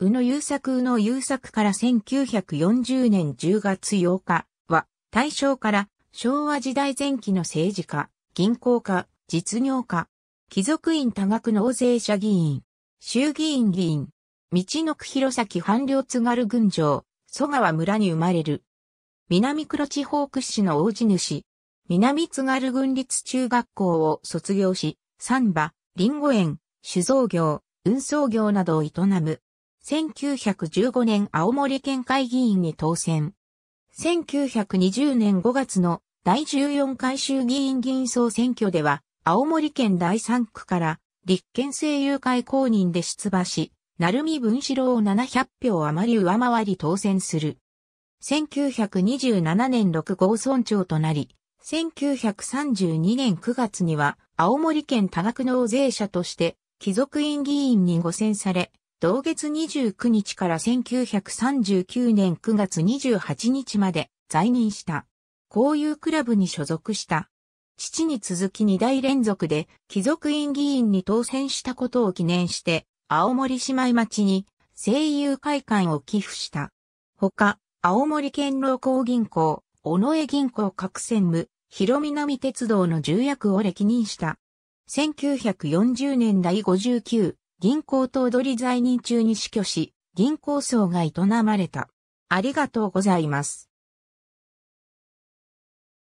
宇野優作宇野優作から1940年10月8日は、大正から昭和時代前期の政治家、銀行家、実業家、貴族院多額納税者議員、衆議院議員、道のく弘前藩領津軽郡城、蘇川村に生まれる。南黒地方屈指の大地主、南津軽郡立中学校を卒業し、三馬、林檎園、酒造業、運送業などを営む。1915年青森県会議員に当選。1920年5月の第14回衆議院議員総選挙では、青森県第3区から立憲政友会公認で出馬し、成美文四郎を700票余り上回り当選する。1927年6号村長となり、1932年9月には青森県多額納税者として貴族院議員に誤選され、同月29日から1939年9月28日まで在任した。交友クラブに所属した。父に続き2代連続で貴族院議員に当選したことを記念して、青森姉妹町に声優会館を寄付した。ほか、青森県労工銀行、尾上銀行各専務、広南鉄道の重役を歴任した。1940年代59、銀行頭取在任中に死去し、銀行層が営まれた。ありがとうございます。